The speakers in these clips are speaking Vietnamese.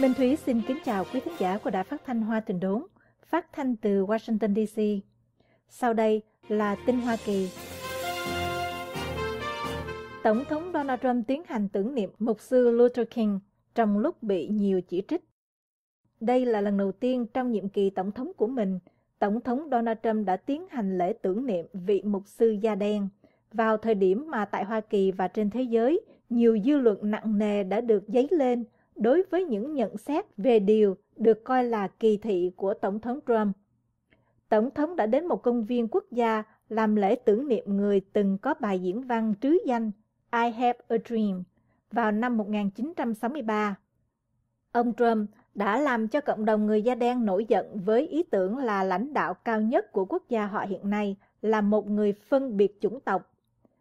Minh Thúy xin kính chào quý thính giả của Đài Phát thanh Hoa Tình Đốn, phát thanh từ Washington DC. Sau đây là tin Hoa Kỳ. Tổng thống Donald Trump tiến hành tưởng niệm mục sư Luther King trong lúc bị nhiều chỉ trích. Đây là lần đầu tiên trong nhiệm kỳ tổng thống của mình, tổng thống Donald Trump đã tiến hành lễ tưởng niệm vị mục sư da đen vào thời điểm mà tại Hoa Kỳ và trên thế giới, nhiều dư luận nặng nề đã được dấy lên – đối với những nhận xét về điều được coi là kỳ thị của Tổng thống Trump. Tổng thống đã đến một công viên quốc gia làm lễ tưởng niệm người từng có bài diễn văn trứ danh I Have a Dream vào năm 1963. Ông Trump đã làm cho cộng đồng người da đen nổi giận với ý tưởng là lãnh đạo cao nhất của quốc gia họ hiện nay là một người phân biệt chủng tộc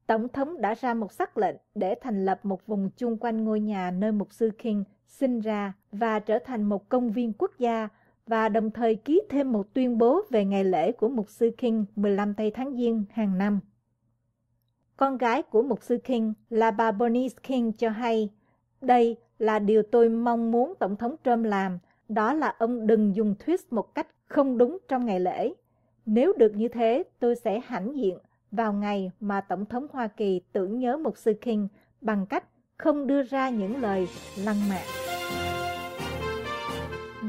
Tổng thống đã ra một sắc lệnh để thành lập một vùng chung quanh ngôi nhà nơi mục sư King sinh ra và trở thành một công viên quốc gia và đồng thời ký thêm một tuyên bố về ngày lễ của mục sư King 15 tây tháng Giêng hàng năm. Con gái của mục sư King là bà Bernice King cho hay, đây là điều tôi mong muốn Tổng thống Trump làm, đó là ông đừng dùng thuyết một cách không đúng trong ngày lễ. Nếu được như thế, tôi sẽ hãnh diện vào ngày mà Tổng thống Hoa Kỳ tưởng nhớ mục sư King bằng cách không đưa ra những lời lăng mạ.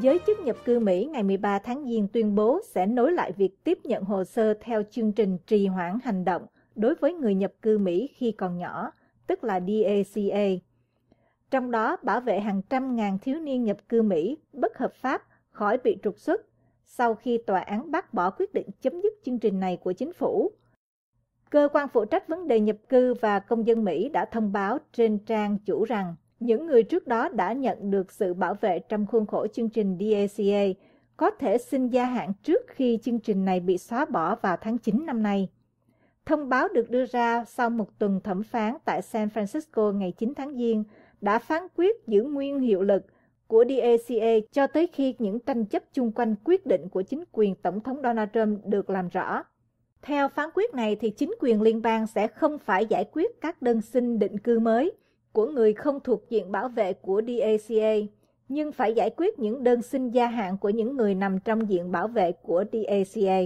Giới chức nhập cư Mỹ ngày 13 tháng Giêng tuyên bố sẽ nối lại việc tiếp nhận hồ sơ theo chương trình trì hoãn hành động đối với người nhập cư Mỹ khi còn nhỏ, tức là DACA. Trong đó bảo vệ hàng trăm ngàn thiếu niên nhập cư Mỹ bất hợp pháp khỏi bị trục xuất sau khi tòa án bác bỏ quyết định chấm dứt chương trình này của chính phủ – Cơ quan phụ trách vấn đề nhập cư và công dân Mỹ đã thông báo trên trang chủ rằng những người trước đó đã nhận được sự bảo vệ trong khuôn khổ chương trình DACA có thể xin gia hạn trước khi chương trình này bị xóa bỏ vào tháng 9 năm nay. Thông báo được đưa ra sau một tuần thẩm phán tại San Francisco ngày 9 tháng Giêng đã phán quyết giữ nguyên hiệu lực của DACA cho tới khi những tranh chấp chung quanh quyết định của chính quyền Tổng thống Donald Trump được làm rõ. Theo phán quyết này thì chính quyền liên bang sẽ không phải giải quyết các đơn xin định cư mới của người không thuộc diện bảo vệ của DACA, nhưng phải giải quyết những đơn xin gia hạn của những người nằm trong diện bảo vệ của DACA.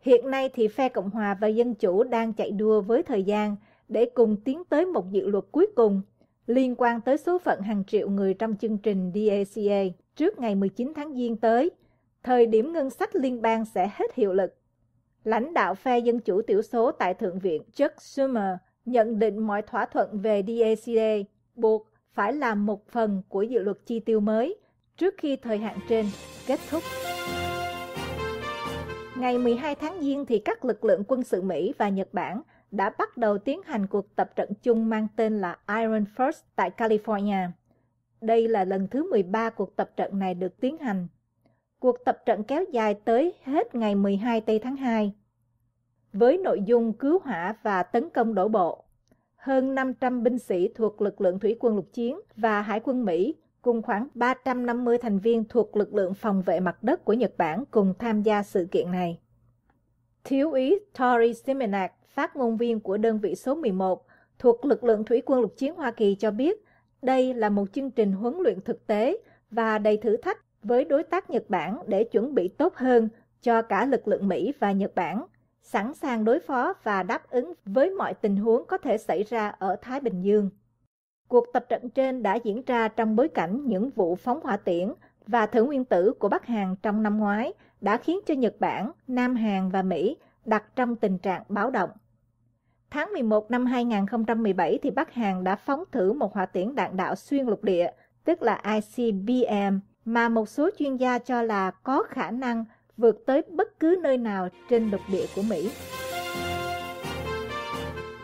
Hiện nay thì phe Cộng hòa và Dân chủ đang chạy đua với thời gian để cùng tiến tới một dự luật cuối cùng liên quan tới số phận hàng triệu người trong chương trình DACA trước ngày 19 tháng Giêng tới. Thời điểm ngân sách liên bang sẽ hết hiệu lực. Lãnh đạo phe Dân chủ tiểu số tại Thượng viện Chuck Schumer nhận định mọi thỏa thuận về DACA buộc phải làm một phần của dự luật chi tiêu mới trước khi thời hạn trên kết thúc. Ngày 12 tháng Giêng thì các lực lượng quân sự Mỹ và Nhật Bản đã bắt đầu tiến hành cuộc tập trận chung mang tên là Iron First tại California. Đây là lần thứ 13 cuộc tập trận này được tiến hành Cuộc tập trận kéo dài tới hết ngày 12 Tây tháng 2. Với nội dung cứu hỏa và tấn công đổ bộ, hơn 500 binh sĩ thuộc lực lượng thủy quân lục chiến và hải quân Mỹ cùng khoảng 350 thành viên thuộc lực lượng phòng vệ mặt đất của Nhật Bản cùng tham gia sự kiện này. Thiếu úy Tori Simenak, phát ngôn viên của đơn vị số 11 thuộc lực lượng thủy quân lục chiến Hoa Kỳ cho biết đây là một chương trình huấn luyện thực tế và đầy thử thách với đối tác Nhật Bản để chuẩn bị tốt hơn cho cả lực lượng Mỹ và Nhật Bản, sẵn sàng đối phó và đáp ứng với mọi tình huống có thể xảy ra ở Thái Bình Dương. Cuộc tập trận trên đã diễn ra trong bối cảnh những vụ phóng hỏa tiễn và thử nguyên tử của Bắc Hàn trong năm ngoái đã khiến cho Nhật Bản, Nam Hàn và Mỹ đặt trong tình trạng báo động. Tháng 11 năm 2017 thì Bắc Hàn đã phóng thử một hỏa tiễn đạn đạo xuyên lục địa, tức là ICBM, mà một số chuyên gia cho là có khả năng vượt tới bất cứ nơi nào trên lục địa của Mỹ.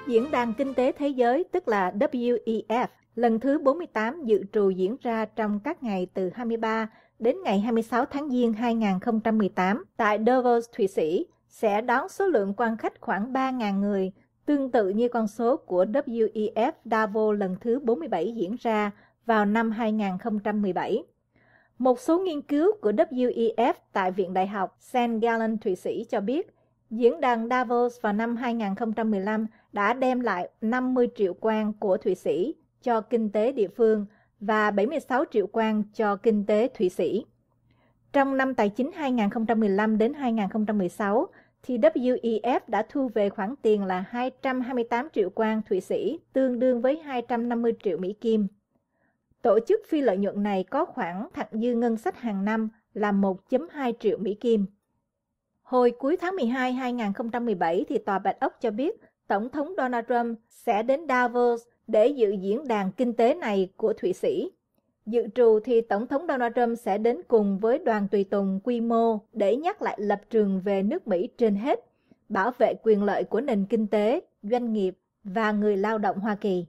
Diễn đàn Kinh tế Thế giới, tức là WEF, lần thứ 48 dự trù diễn ra trong các ngày từ 23 đến ngày 26 tháng Giêng 2018 tại Davos, Thụy Sĩ, sẽ đón số lượng quan khách khoảng 3.000 người, tương tự như con số của WEF Davos lần thứ 47 diễn ra vào năm 2017. Một số nghiên cứu của WEF tại Viện Đại học St. Gallen Thụy Sĩ cho biết, diễn đàn Davos vào năm 2015 đã đem lại 50 triệu quan của Thụy Sĩ cho kinh tế địa phương và 76 triệu quan cho kinh tế Thụy Sĩ. Trong năm tài chính 2015 đến 2016, thì WEF đã thu về khoản tiền là 228 triệu quan Thụy Sĩ, tương đương với 250 triệu Mỹ Kim. Tổ chức phi lợi nhuận này có khoảng thặng dư ngân sách hàng năm là 1.2 triệu Mỹ Kim. Hồi cuối tháng 12 2017 thì Tòa Bạch Ốc cho biết Tổng thống Donald Trump sẽ đến Davos để dự diễn đàn kinh tế này của Thụy Sĩ. Dự trù thì Tổng thống Donald Trump sẽ đến cùng với đoàn tùy tùng quy mô để nhắc lại lập trường về nước Mỹ trên hết, bảo vệ quyền lợi của nền kinh tế, doanh nghiệp và người lao động Hoa Kỳ.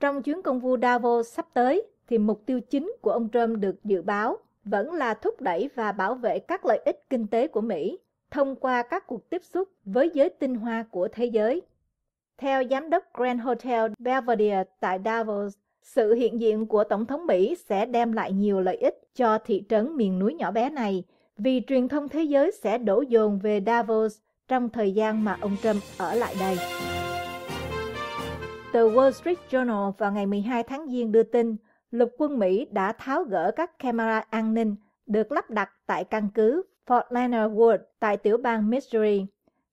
Trong chuyến công vu Davos sắp tới, thì mục tiêu chính của ông Trump được dự báo vẫn là thúc đẩy và bảo vệ các lợi ích kinh tế của Mỹ thông qua các cuộc tiếp xúc với giới tinh hoa của thế giới. Theo giám đốc Grand Hotel Belvedere tại Davos, sự hiện diện của Tổng thống Mỹ sẽ đem lại nhiều lợi ích cho thị trấn miền núi nhỏ bé này vì truyền thông thế giới sẽ đổ dồn về Davos trong thời gian mà ông Trump ở lại đây. Tờ Wall Street Journal vào ngày 12 tháng Giêng đưa tin, lục quân Mỹ đã tháo gỡ các camera an ninh được lắp đặt tại căn cứ Fort Leonard Wood tại tiểu bang Missouri.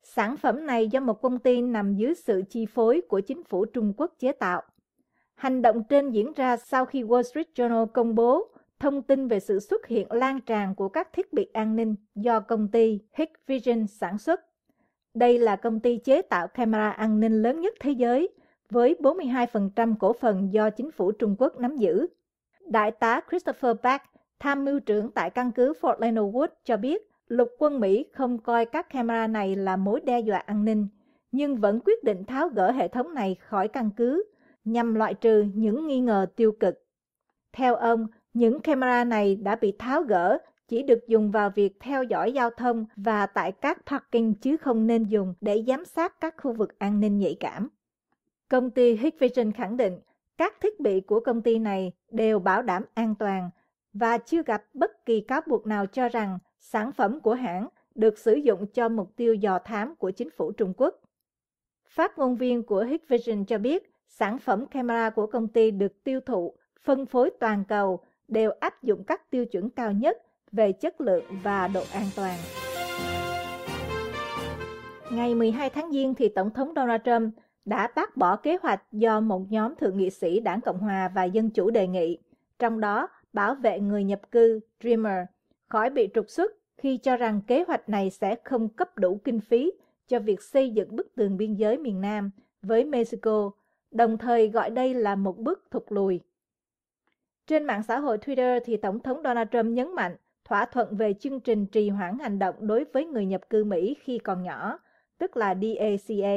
Sản phẩm này do một công ty nằm dưới sự chi phối của chính phủ Trung Quốc chế tạo. Hành động trên diễn ra sau khi Wall Street Journal công bố thông tin về sự xuất hiện lan tràn của các thiết bị an ninh do công ty Hikvision sản xuất. Đây là công ty chế tạo camera an ninh lớn nhất thế giới – với 42% cổ phần do chính phủ Trung Quốc nắm giữ. Đại tá Christopher Beck, tham mưu trưởng tại căn cứ Fort Leonard Wood cho biết, lục quân Mỹ không coi các camera này là mối đe dọa an ninh, nhưng vẫn quyết định tháo gỡ hệ thống này khỏi căn cứ nhằm loại trừ những nghi ngờ tiêu cực. Theo ông, những camera này đã bị tháo gỡ chỉ được dùng vào việc theo dõi giao thông và tại các parking chứ không nên dùng để giám sát các khu vực an ninh nhạy cảm. Công ty Hikvision khẳng định các thiết bị của công ty này đều bảo đảm an toàn và chưa gặp bất kỳ cáo buộc nào cho rằng sản phẩm của hãng được sử dụng cho mục tiêu dò thám của chính phủ Trung Quốc. Phát ngôn viên của Hikvision cho biết sản phẩm camera của công ty được tiêu thụ, phân phối toàn cầu đều áp dụng các tiêu chuẩn cao nhất về chất lượng và độ an toàn. Ngày 12 tháng Giêng thì Tổng thống Donald Trump đã bác bỏ kế hoạch do một nhóm thượng nghị sĩ đảng Cộng hòa và Dân chủ đề nghị, trong đó bảo vệ người nhập cư Dreamer khỏi bị trục xuất khi cho rằng kế hoạch này sẽ không cấp đủ kinh phí cho việc xây dựng bức tường biên giới miền Nam với Mexico, đồng thời gọi đây là một bước thụt lùi. Trên mạng xã hội Twitter thì Tổng thống Donald Trump nhấn mạnh thỏa thuận về chương trình trì hoãn hành động đối với người nhập cư Mỹ khi còn nhỏ, tức là DACA,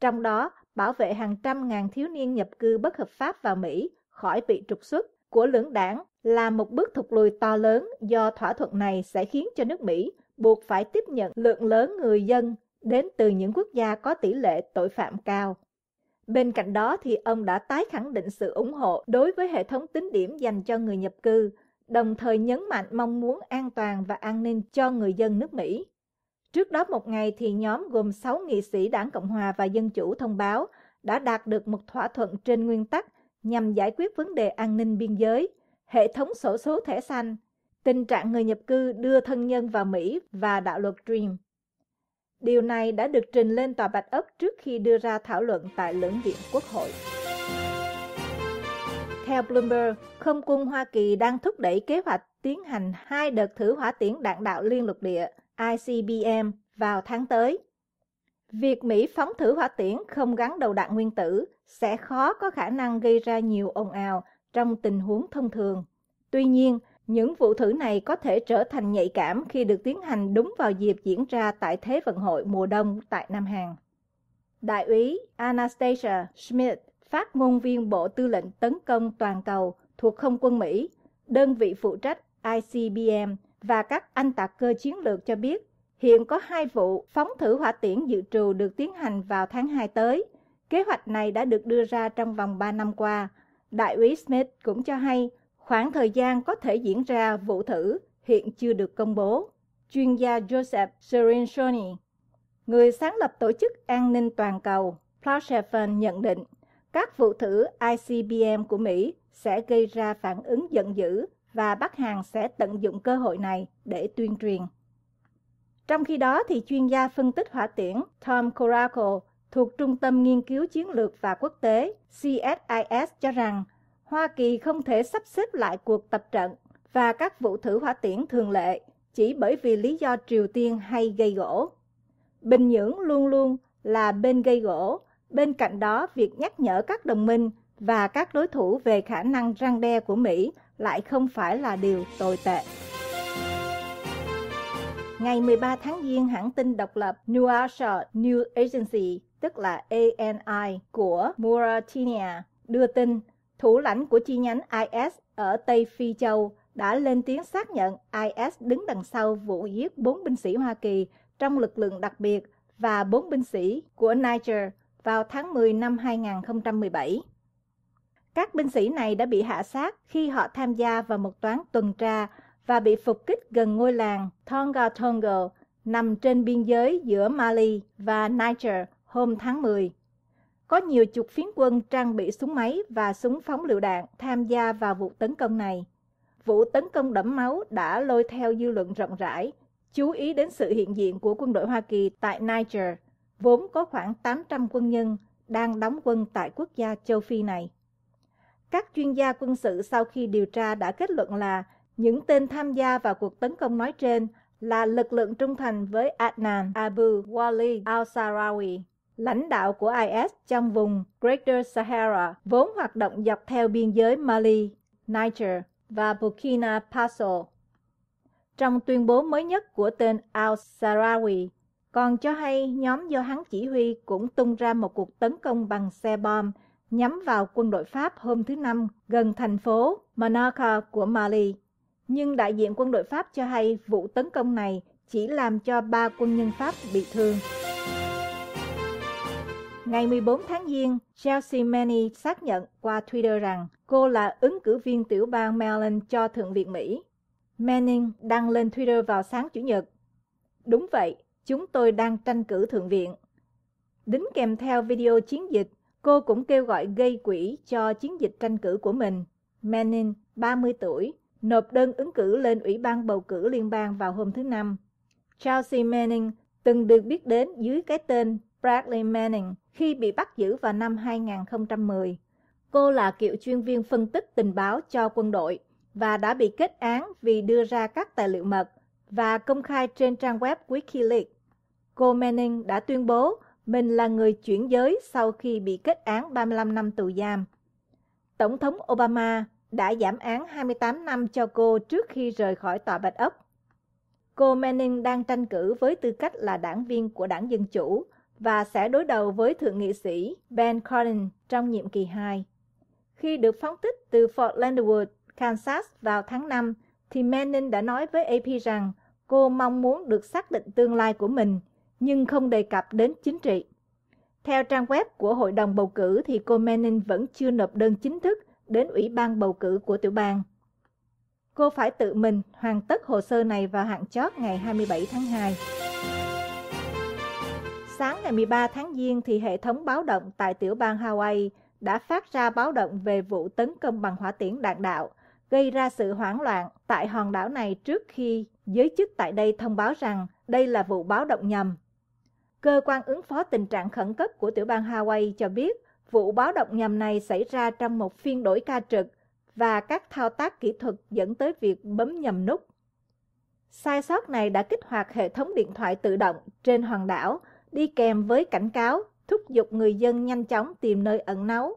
trong đó bảo vệ hàng trăm ngàn thiếu niên nhập cư bất hợp pháp vào Mỹ khỏi bị trục xuất của lưỡng đảng là một bước thụt lùi to lớn do thỏa thuận này sẽ khiến cho nước Mỹ buộc phải tiếp nhận lượng lớn người dân đến từ những quốc gia có tỷ lệ tội phạm cao. Bên cạnh đó thì ông đã tái khẳng định sự ủng hộ đối với hệ thống tính điểm dành cho người nhập cư, đồng thời nhấn mạnh mong muốn an toàn và an ninh cho người dân nước Mỹ. Trước đó một ngày thì nhóm gồm 6 nghị sĩ đảng Cộng hòa và Dân chủ thông báo đã đạt được một thỏa thuận trên nguyên tắc nhằm giải quyết vấn đề an ninh biên giới, hệ thống sổ số thẻ xanh, tình trạng người nhập cư đưa thân nhân vào Mỹ và đạo luật Dream. Điều này đã được trình lên tòa Bạch ấp trước khi đưa ra thảo luận tại lưỡng viện Quốc hội. Theo Bloomberg, không quân Hoa Kỳ đang thúc đẩy kế hoạch tiến hành hai đợt thử hỏa tiễn đạn đạo liên lục địa – ICBM vào tháng tới. Việc Mỹ phóng thử hỏa tiễn không gắn đầu đạn nguyên tử sẽ khó có khả năng gây ra nhiều ồn ào trong tình huống thông thường. Tuy nhiên, những vụ thử này có thể trở thành nhạy cảm khi được tiến hành đúng vào dịp diễn ra tại Thế vận hội mùa đông tại Nam Hàn. Đại úy Anastasia Smith, phát ngôn viên Bộ Tư lệnh Tấn công Toàn cầu thuộc Không quân Mỹ, đơn vị phụ trách ICBM, và các anh tạc cơ chiến lược cho biết hiện có hai vụ phóng thử hỏa tiễn dự trù được tiến hành vào tháng 2 tới. Kế hoạch này đã được đưa ra trong vòng 3 năm qua. Đại úy Smith cũng cho hay khoảng thời gian có thể diễn ra vụ thử hiện chưa được công bố. Chuyên gia Joseph Cerincioni, người sáng lập tổ chức an ninh toàn cầu Ploshefan nhận định các vụ thử ICBM của Mỹ sẽ gây ra phản ứng giận dữ và Bắc Hàn sẽ tận dụng cơ hội này để tuyên truyền. Trong khi đó, thì chuyên gia phân tích hỏa tiễn Tom Coracle thuộc Trung tâm Nghiên cứu Chiến lược và Quốc tế CSIS cho rằng Hoa Kỳ không thể sắp xếp lại cuộc tập trận và các vụ thử hỏa tiễn thường lệ chỉ bởi vì lý do Triều Tiên hay gây gỗ. Bình Nhưỡng luôn luôn là bên gây gỗ, bên cạnh đó việc nhắc nhở các đồng minh và các đối thủ về khả năng răng đe của Mỹ lại không phải là điều tồi tệ. Ngày 13 tháng Giêng, hãng tin độc lập New Asia New Agency, tức là ANI của Mauritania, đưa tin thủ lãnh của chi nhánh IS ở Tây Phi Châu đã lên tiếng xác nhận IS đứng đằng sau vụ giết 4 binh sĩ Hoa Kỳ trong lực lượng đặc biệt và 4 binh sĩ của Niger vào tháng 10 năm 2017. Các binh sĩ này đã bị hạ sát khi họ tham gia vào một toán tuần tra và bị phục kích gần ngôi làng Tonga Tongo nằm trên biên giới giữa Mali và Niger hôm tháng 10. Có nhiều chục phiến quân trang bị súng máy và súng phóng lựu đạn tham gia vào vụ tấn công này. Vụ tấn công đẫm máu đã lôi theo dư luận rộng rãi, chú ý đến sự hiện diện của quân đội Hoa Kỳ tại Niger, vốn có khoảng 800 quân nhân đang đóng quân tại quốc gia châu Phi này. Các chuyên gia quân sự sau khi điều tra đã kết luận là những tên tham gia vào cuộc tấn công nói trên là lực lượng trung thành với Adnan Abu Wali al-Sarawi, lãnh đạo của IS trong vùng Greater Sahara, vốn hoạt động dọc theo biên giới Mali, Niger và Burkina Faso. Trong tuyên bố mới nhất của tên al-Sarawi, còn cho hay nhóm do hắn chỉ huy cũng tung ra một cuộc tấn công bằng xe bom nhắm vào quân đội Pháp hôm thứ Năm gần thành phố Manaka của Mali. Nhưng đại diện quân đội Pháp cho hay vụ tấn công này chỉ làm cho ba quân nhân Pháp bị thương. Ngày 14 tháng Giêng, Chelsea Manny xác nhận qua Twitter rằng cô là ứng cử viên tiểu bang Maryland cho Thượng viện Mỹ. Manning đăng lên Twitter vào sáng Chủ nhật. Đúng vậy, chúng tôi đang tranh cử Thượng viện. Đính kèm theo video chiến dịch Cô cũng kêu gọi gây quỹ cho chiến dịch tranh cử của mình. Manning, 30 tuổi, nộp đơn ứng cử lên Ủy ban bầu cử liên bang vào hôm thứ Năm. Chelsea Manning từng được biết đến dưới cái tên Bradley Manning khi bị bắt giữ vào năm 2010. Cô là cựu chuyên viên phân tích tình báo cho quân đội và đã bị kết án vì đưa ra các tài liệu mật và công khai trên trang web Wikileaks. Cô Manning đã tuyên bố mình là người chuyển giới sau khi bị kết án 35 năm tù giam. Tổng thống Obama đã giảm án 28 năm cho cô trước khi rời khỏi tòa Bạch Ốc. Cô Manning đang tranh cử với tư cách là đảng viên của đảng Dân Chủ và sẽ đối đầu với Thượng nghị sĩ Ben Cardin trong nhiệm kỳ 2. Khi được phóng thích từ Fort Leonardwood, Kansas vào tháng 5, thì Manning đã nói với AP rằng cô mong muốn được xác định tương lai của mình – nhưng không đề cập đến chính trị. Theo trang web của Hội đồng bầu cử thì cô Manning vẫn chưa nộp đơn chính thức đến Ủy ban bầu cử của tiểu bang. Cô phải tự mình hoàn tất hồ sơ này vào hạn chót ngày 27 tháng 2. Sáng ngày 13 tháng Giêng thì hệ thống báo động tại tiểu bang Hawaii đã phát ra báo động về vụ tấn công bằng hỏa tiễn đạn đạo, gây ra sự hoảng loạn tại hòn đảo này trước khi giới chức tại đây thông báo rằng đây là vụ báo động nhầm Cơ quan ứng phó tình trạng khẩn cấp của tiểu bang Hawaii cho biết vụ báo động nhầm này xảy ra trong một phiên đổi ca trực và các thao tác kỹ thuật dẫn tới việc bấm nhầm nút. Sai sót này đã kích hoạt hệ thống điện thoại tự động trên hòn đảo, đi kèm với cảnh cáo thúc giục người dân nhanh chóng tìm nơi ẩn náu.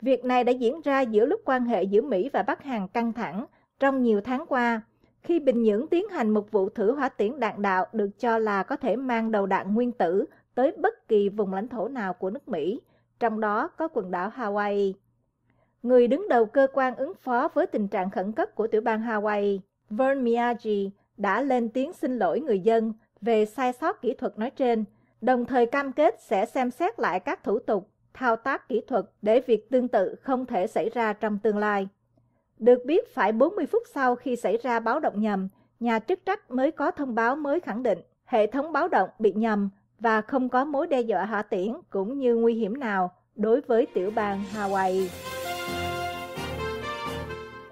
Việc này đã diễn ra giữa lúc quan hệ giữa Mỹ và Bắc Hàn căng thẳng trong nhiều tháng qua, khi Bình Nhưỡng tiến hành một vụ thử hỏa tiễn đạn đạo được cho là có thể mang đầu đạn nguyên tử tới bất kỳ vùng lãnh thổ nào của nước Mỹ, trong đó có quần đảo Hawaii. Người đứng đầu cơ quan ứng phó với tình trạng khẩn cấp của tiểu bang Hawaii, Vern Miyagi, đã lên tiếng xin lỗi người dân về sai sót kỹ thuật nói trên, đồng thời cam kết sẽ xem xét lại các thủ tục, thao tác kỹ thuật để việc tương tự không thể xảy ra trong tương lai. Được biết phải 40 phút sau khi xảy ra báo động nhầm, nhà chức trách mới có thông báo mới khẳng định hệ thống báo động bị nhầm và không có mối đe dọa hỏa tiễn cũng như nguy hiểm nào đối với tiểu bang Hawaii.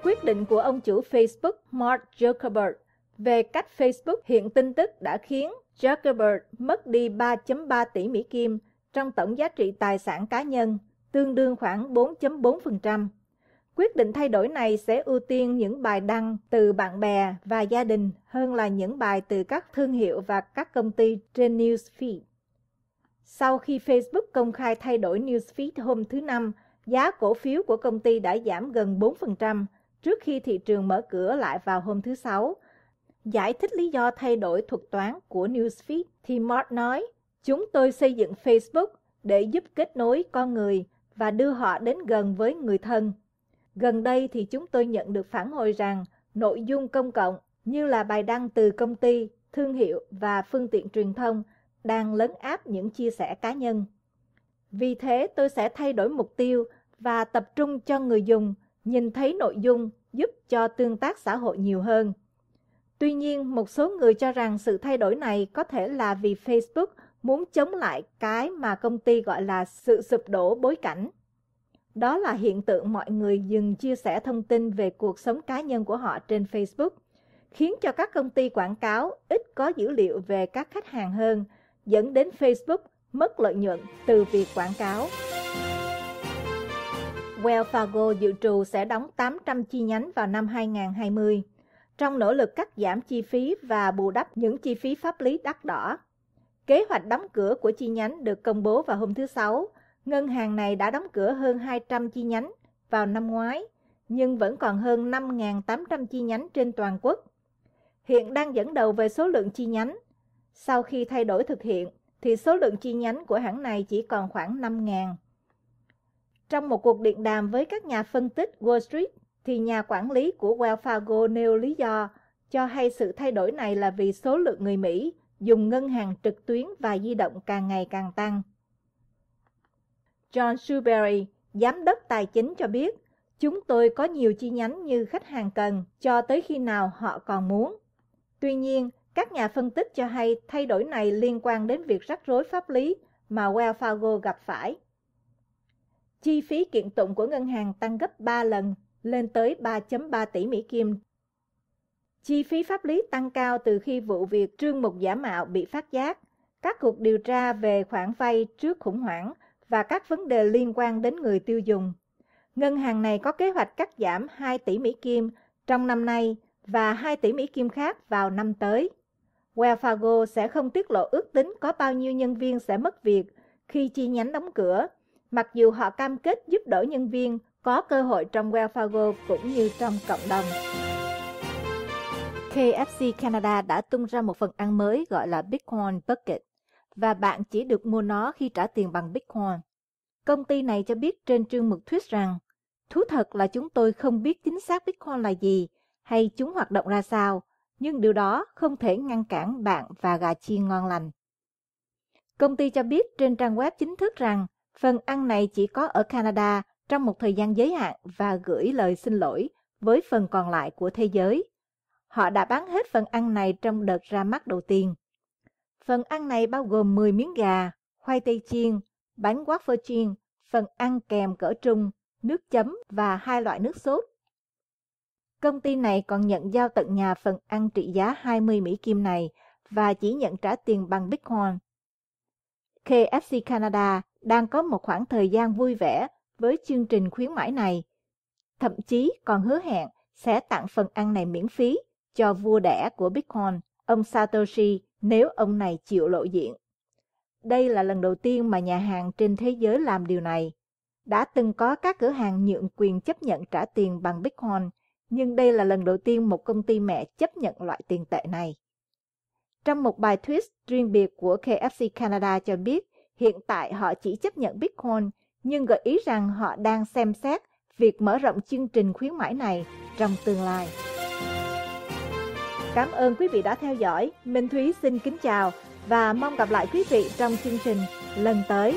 Quyết định của ông chủ Facebook Mark Zuckerberg về cách Facebook hiện tin tức đã khiến Zuckerberg mất đi 3.3 tỷ Mỹ Kim trong tổng giá trị tài sản cá nhân, tương đương khoảng 4.4%. Quyết định thay đổi này sẽ ưu tiên những bài đăng từ bạn bè và gia đình hơn là những bài từ các thương hiệu và các công ty trên newsfeed. Sau khi Facebook công khai thay đổi newsfeed hôm thứ Năm, giá cổ phiếu của công ty đã giảm gần 4% trước khi thị trường mở cửa lại vào hôm thứ Sáu. Giải thích lý do thay đổi thuật toán của newsfeed thì Mark nói, Chúng tôi xây dựng Facebook để giúp kết nối con người và đưa họ đến gần với người thân Gần đây thì chúng tôi nhận được phản hồi rằng nội dung công cộng như là bài đăng từ công ty, thương hiệu và phương tiện truyền thông đang lấn áp những chia sẻ cá nhân. Vì thế tôi sẽ thay đổi mục tiêu và tập trung cho người dùng nhìn thấy nội dung giúp cho tương tác xã hội nhiều hơn. Tuy nhiên, một số người cho rằng sự thay đổi này có thể là vì Facebook muốn chống lại cái mà công ty gọi là sự sụp đổ bối cảnh. Đó là hiện tượng mọi người dừng chia sẻ thông tin về cuộc sống cá nhân của họ trên Facebook, khiến cho các công ty quảng cáo ít có dữ liệu về các khách hàng hơn, dẫn đến Facebook mất lợi nhuận từ việc quảng cáo. Wells Fargo dự trù sẽ đóng 800 chi nhánh vào năm 2020, trong nỗ lực cắt giảm chi phí và bù đắp những chi phí pháp lý đắt đỏ. Kế hoạch đóng cửa của chi nhánh được công bố vào hôm thứ Sáu, Ngân hàng này đã đóng cửa hơn 200 chi nhánh vào năm ngoái, nhưng vẫn còn hơn 5.800 chi nhánh trên toàn quốc. Hiện đang dẫn đầu về số lượng chi nhánh. Sau khi thay đổi thực hiện, thì số lượng chi nhánh của hãng này chỉ còn khoảng 5.000. Trong một cuộc điện đàm với các nhà phân tích Wall Street, thì nhà quản lý của Wells Fargo nêu lý do cho hay sự thay đổi này là vì số lượng người Mỹ dùng ngân hàng trực tuyến và di động càng ngày càng tăng. John Shoeberry, giám đốc tài chính cho biết, chúng tôi có nhiều chi nhánh như khách hàng cần cho tới khi nào họ còn muốn. Tuy nhiên, các nhà phân tích cho hay thay đổi này liên quan đến việc rắc rối pháp lý mà Wells Fargo gặp phải. Chi phí kiện tụng của ngân hàng tăng gấp 3 lần, lên tới 3.3 tỷ Mỹ Kim. Chi phí pháp lý tăng cao từ khi vụ việc trương mục giả mạo bị phát giác. Các cuộc điều tra về khoản vay trước khủng hoảng và các vấn đề liên quan đến người tiêu dùng. Ngân hàng này có kế hoạch cắt giảm 2 tỷ Mỹ Kim trong năm nay và 2 tỷ Mỹ Kim khác vào năm tới. Wells Fargo sẽ không tiết lộ ước tính có bao nhiêu nhân viên sẽ mất việc khi chi nhánh đóng cửa, mặc dù họ cam kết giúp đỡ nhân viên có cơ hội trong Wells Fargo cũng như trong cộng đồng. KFC Canada đã tung ra một phần ăn mới gọi là Bitcoin Bucket và bạn chỉ được mua nó khi trả tiền bằng Bitcoin. Công ty này cho biết trên chương mục thuyết rằng, thú thật là chúng tôi không biết chính xác Bitcoin là gì hay chúng hoạt động ra sao, nhưng điều đó không thể ngăn cản bạn và gà chiên ngon lành. Công ty cho biết trên trang web chính thức rằng phần ăn này chỉ có ở Canada trong một thời gian giới hạn và gửi lời xin lỗi với phần còn lại của thế giới. Họ đã bán hết phần ăn này trong đợt ra mắt đầu tiên. Phần ăn này bao gồm 10 miếng gà, khoai tây chiên, bánh waffle chiên, phần ăn kèm cỡ trung, nước chấm và hai loại nước sốt. Công ty này còn nhận giao tận nhà phần ăn trị giá 20 Mỹ Kim này và chỉ nhận trả tiền bằng Bitcoin. KFC Canada đang có một khoảng thời gian vui vẻ với chương trình khuyến mãi này. Thậm chí còn hứa hẹn sẽ tặng phần ăn này miễn phí cho vua đẻ của Bitcoin, ông Satoshi nếu ông này chịu lộ diện. Đây là lần đầu tiên mà nhà hàng trên thế giới làm điều này. Đã từng có các cửa hàng nhượng quyền chấp nhận trả tiền bằng Bitcoin, nhưng đây là lần đầu tiên một công ty mẹ chấp nhận loại tiền tệ này. Trong một bài thuyết riêng biệt của KFC Canada cho biết, hiện tại họ chỉ chấp nhận Bitcoin, nhưng gợi ý rằng họ đang xem xét việc mở rộng chương trình khuyến mãi này trong tương lai. Cảm ơn quý vị đã theo dõi. Minh Thúy xin kính chào và mong gặp lại quý vị trong chương trình lần tới.